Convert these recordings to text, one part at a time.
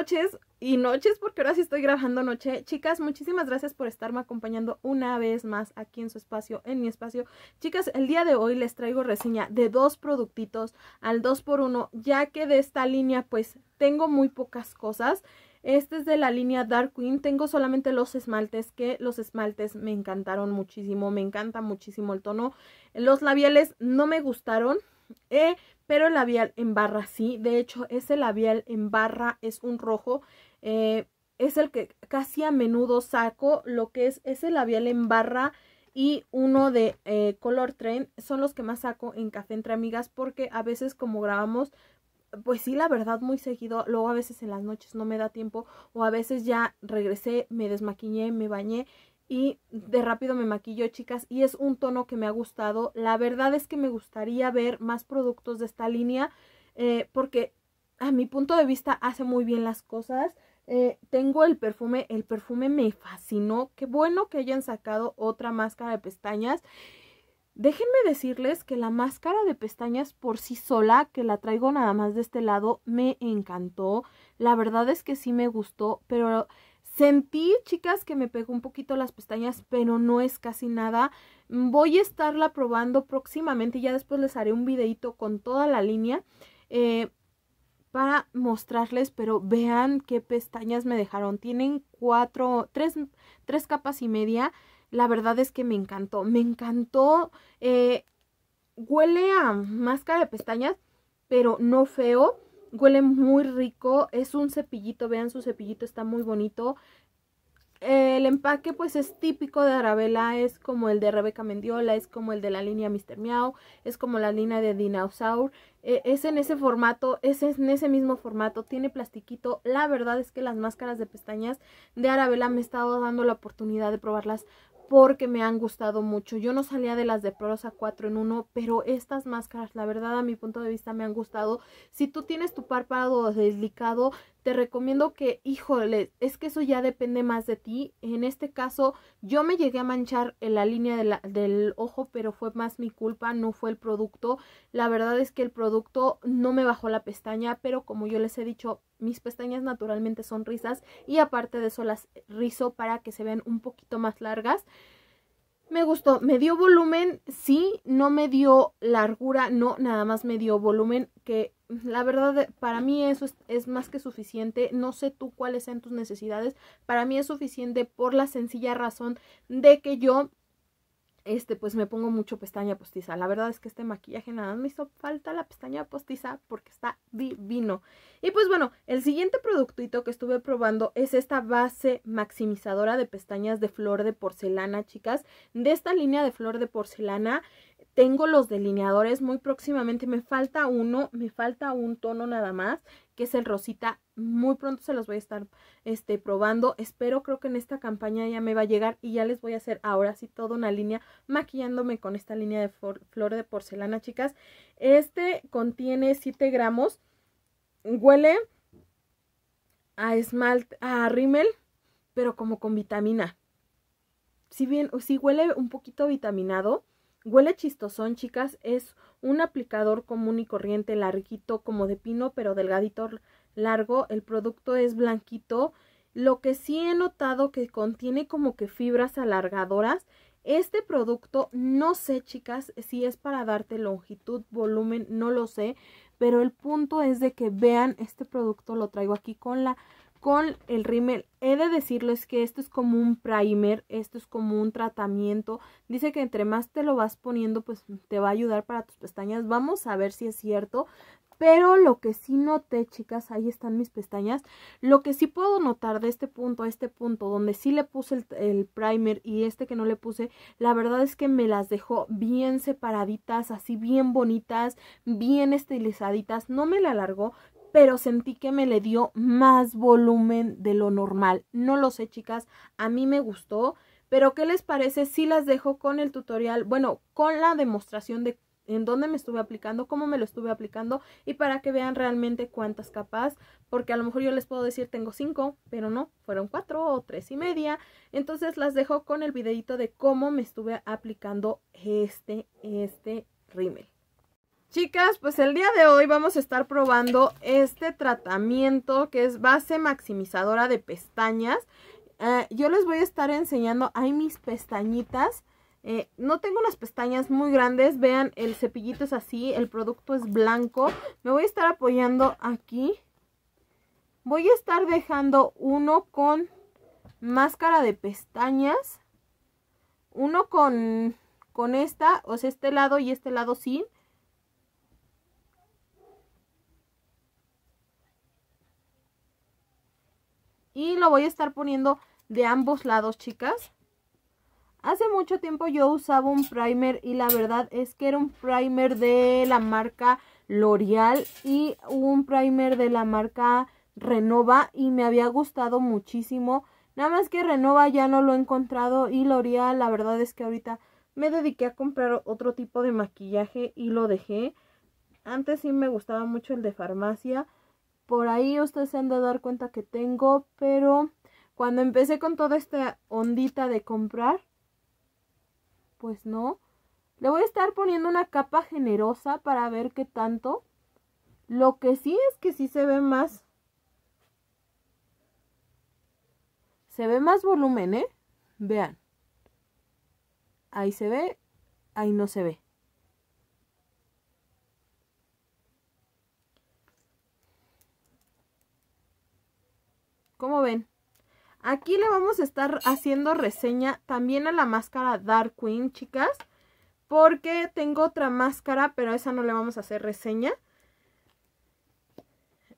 noches y noches porque ahora sí estoy grabando noche. Chicas, muchísimas gracias por estarme acompañando una vez más aquí en su espacio, en mi espacio. Chicas, el día de hoy les traigo reseña de dos productitos al 2x1, ya que de esta línea pues tengo muy pocas cosas. Este es de la línea Dark Queen, tengo solamente los esmaltes, que los esmaltes me encantaron muchísimo, me encanta muchísimo el tono. Los labiales no me gustaron, eh, pero el labial en barra sí. De hecho, ese labial en barra es un rojo. Eh, es el que casi a menudo saco. Lo que es ese labial en barra y uno de eh, Color tren son los que más saco en Café Entre Amigas porque a veces como grabamos pues sí, la verdad, muy seguido. Luego a veces en las noches no me da tiempo o a veces ya regresé, me desmaquiñé, me bañé y de rápido me maquillo, chicas, y es un tono que me ha gustado. La verdad es que me gustaría ver más productos de esta línea eh, porque a mi punto de vista hace muy bien las cosas. Eh, tengo el perfume, el perfume me fascinó. Qué bueno que hayan sacado otra máscara de pestañas. Déjenme decirles que la máscara de pestañas por sí sola, que la traigo nada más de este lado, me encantó. La verdad es que sí me gustó, pero Sentí, chicas, que me pegó un poquito las pestañas, pero no es casi nada. Voy a estarla probando próximamente, ya después les haré un videito con toda la línea eh, para mostrarles, pero vean qué pestañas me dejaron. Tienen cuatro, tres, tres capas y media. La verdad es que me encantó, me encantó. Eh, huele a máscara de pestañas, pero no feo. Huele muy rico. Es un cepillito, vean su cepillito, está muy bonito. El empaque pues es típico de Arabella, es como el de Rebeca Mendiola, es como el de la línea Mr. Meow, es como la línea de Dinosaur, eh, es en ese formato, es en ese mismo formato, tiene plastiquito, la verdad es que las máscaras de pestañas de Arabella me he estado dando la oportunidad de probarlas porque me han gustado mucho. Yo no salía de las de Prosa 4 en 1, pero estas máscaras, la verdad, a mi punto de vista, me han gustado. Si tú tienes tu párpado delicado, te recomiendo que, híjole, es que eso ya depende más de ti. En este caso, yo me llegué a manchar en la línea del ojo, pero fue más mi culpa, no fue el producto. La verdad es que el producto no me bajó la pestaña, pero como yo les he dicho, mis pestañas naturalmente son rizas y aparte de eso las rizo para que se vean un poquito más largas. Me gustó, me dio volumen, sí, no me dio largura, no, nada más me dio volumen, que mm, la verdad eh, para mí eso es, más que suficiente, no sé tú cuáles sean tus necesidades, para mí es suficiente por la sencilla razón de que yo este, pues me pongo mucho pestaña postiza. La verdad es que este maquillaje nada más me hizo falta la pestaña postiza porque está divino. Y pues bueno, el siguiente productito que estuve probando es esta base maximizadora de pestañas de flor de porcelana, chicas. De esta línea de flor de porcelana, tengo los delineadores muy próximamente, me falta uno, me falta un tono nada más, que es el rosita, muy pronto se los voy a estar este, probando, espero creo que en esta campaña ya me va a llegar y ya les voy a hacer ahora sí toda una línea maquillándome con esta línea de flor de porcelana chicas, este contiene 7 gramos, huele a esmalte, a rímel, pero como con vitamina, si bien, si huele un poquito vitaminado, Huele chistosón, chicas. Es un aplicador común y corriente, larguito, como de pino, pero delgadito, largo. El producto es blanquito. Lo que sí he notado que contiene como que fibras alargadoras. Este producto, no sé, chicas, si es para darte longitud, volumen, no lo sé. Pero el punto es de que vean, este producto lo traigo aquí con la con el rímel. He de decirles que esto es como un primer, esto es como un tratamiento. Dice que entre más te lo vas poniendo, pues te va a ayudar para tus pestañas. Vamos a ver si es cierto. Pero lo que sí noté, chicas, ahí están mis pestañas. Lo que sí puedo notar de este punto a este punto, donde sí le puse el, primer y este que no le puse, la verdad es que me las dejó bien separaditas, así bien bonitas, bien estilizaditas. No me la alargó, pero sentí que me le dio más volumen de lo normal. No lo sé, chicas, a mí me gustó, pero ¿qué les parece si las dejo con el tutorial? Bueno, con la demostración de en dónde me estuve aplicando, cómo me lo estuve aplicando y para que vean realmente cuántas capas, porque a lo mejor yo les puedo decir tengo cinco, pero no, fueron cuatro o tres y media. Entonces las dejo con el videito de cómo me estuve aplicando este, este rímel. Chicas, pues el día de hoy vamos a estar probando este tratamiento que es base maximizadora de pestañas. Eh, yo les voy a estar enseñando, hay mis pestañitas. Eh, no tengo las pestañas muy grandes, vean, el cepillito es así, el producto es blanco. Me voy a estar apoyando aquí. Voy a estar dejando uno con máscara de pestañas. Uno con, con esta, o sea, este lado y este lado sin. Sí Y lo voy a estar poniendo de ambos lados, chicas. Hace mucho tiempo yo usaba un primer y la verdad es que era un primer de la marca L'Oreal y un primer de la marca Renova y me había gustado muchísimo. Nada más que Renova ya no lo he encontrado y L'Oreal la verdad es que ahorita me dediqué a comprar otro tipo de maquillaje y lo dejé. Antes sí me gustaba mucho el de farmacia, por ahí ustedes se han de dar cuenta que tengo, pero cuando empecé con toda esta ondita de comprar, pues no. Le voy a estar poniendo una capa generosa para ver qué tanto. Lo que sí es que sí se ve más. Se ve más volumen, ¿eh? Vean. Ahí se ve, ahí no se ve. Como ven? Aquí le vamos a estar haciendo reseña también a la máscara Dark Queen, chicas. Porque tengo otra máscara, pero a esa no le vamos a hacer reseña.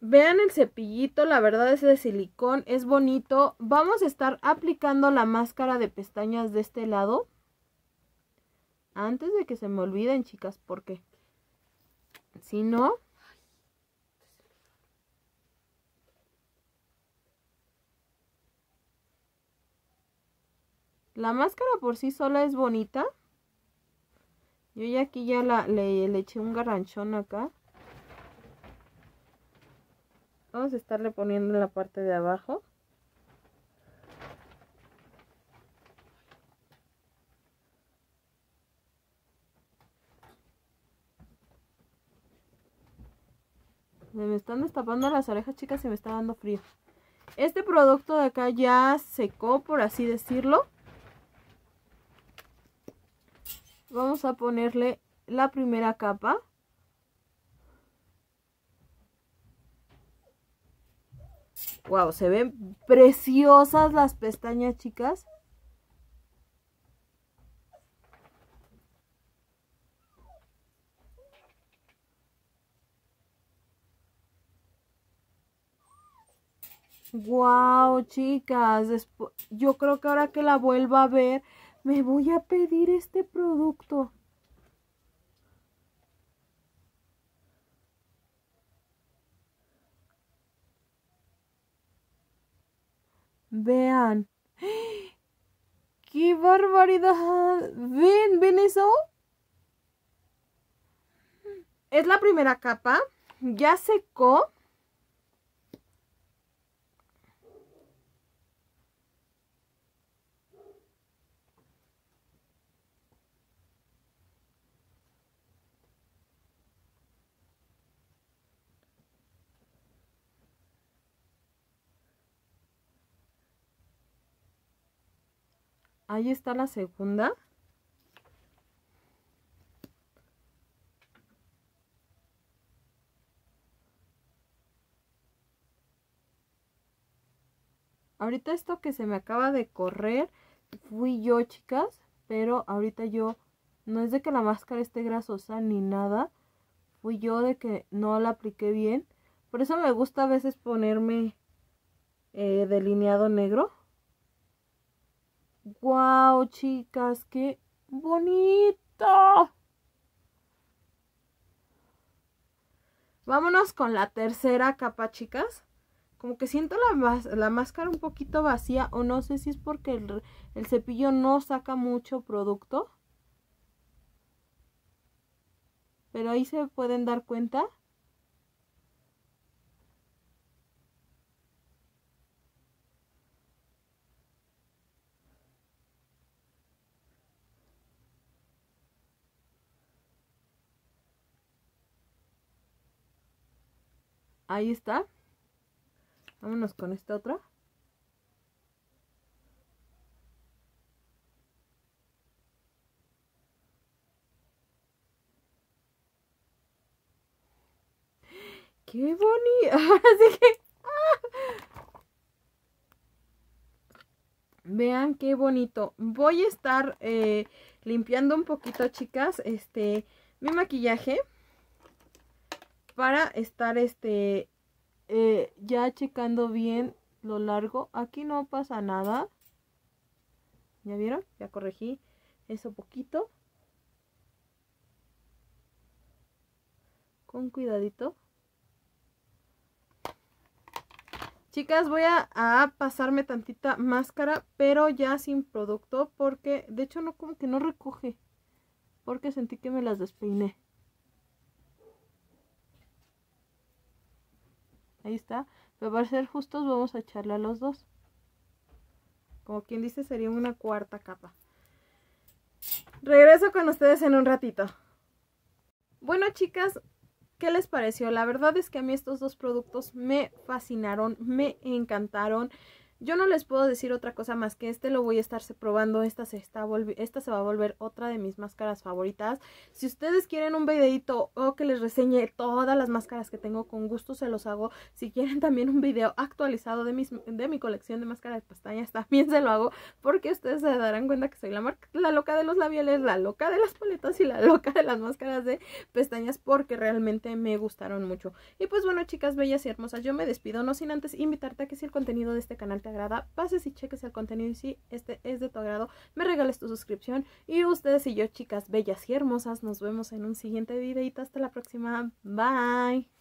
Vean el cepillito, la verdad es de silicón, es bonito. Vamos a estar aplicando la máscara de pestañas de este lado. Antes de que se me olviden, chicas, porque si no, La máscara por sí sola es bonita. Yo ya aquí ya la, le, le eché un garranchón acá. Vamos a estarle poniendo en la parte de abajo. me están destapando las orejas, chicas, se me está dando frío. Este producto de acá ya secó, por así decirlo. vamos a ponerle la primera capa. Wow, se ven preciosas las pestañas, chicas. Wow, chicas, yo creo que ahora que la vuelva a ver me voy a pedir este producto. Vean. ¡Qué barbaridad! ¿Ven? ¿Ven eso? Es la primera capa. Ya secó. Ahí está la segunda. Ahorita esto que se me acaba de correr fui yo, chicas, pero ahorita yo no es de que la máscara esté grasosa ni nada, fui yo de que no la apliqué bien. Por eso me gusta a veces ponerme eh, delineado negro ¡Wow, chicas! ¡Qué bonito! Vámonos con la tercera capa, chicas. Como que siento la, la máscara un poquito vacía o no sé si es porque el cepillo no saca mucho producto. Pero ahí se pueden dar cuenta Ahí está. Vámonos con esta otra. ¡Qué bonito! Así que... ¡ah! Vean qué bonito. Voy a estar eh, limpiando un poquito, chicas, este, mi maquillaje para estar este eh, ya checando bien lo largo. Aquí no pasa nada. ¿Ya vieron? Ya corregí eso poquito. Con cuidadito. Chicas, voy a, a, pasarme tantita máscara, pero ya sin producto, porque de hecho no como que no recoge, porque sentí que me las despeiné. Ahí está. Pero para ser justos vamos a echarle a los dos. Como quien dice, sería una cuarta capa. Regreso con ustedes en un ratito. Bueno, chicas, ¿qué les pareció? La verdad es que a mí estos dos productos me fascinaron, me encantaron. Yo no les puedo decir otra cosa más que este lo voy a estarse probando, esta se, está esta se va a volver otra de mis máscaras favoritas. Si ustedes quieren un videito o que les reseñe todas las máscaras que tengo, con gusto se los hago. Si quieren también un video actualizado de, mi colección de máscaras de pestañas, también se lo hago, porque ustedes se darán cuenta que soy la, la loca de los labiales, la loca de las paletas y la loca de las máscaras de pestañas, porque realmente me gustaron mucho. Y pues bueno, chicas bellas y hermosas, yo me despido, no sin antes invitarte a que si el contenido de este canal te agrada, pases y cheques el contenido y si este es de tu agrado, me regales tu suscripción y ustedes y yo, chicas bellas y hermosas, nos vemos en un siguiente videito. Hasta la próxima. Bye.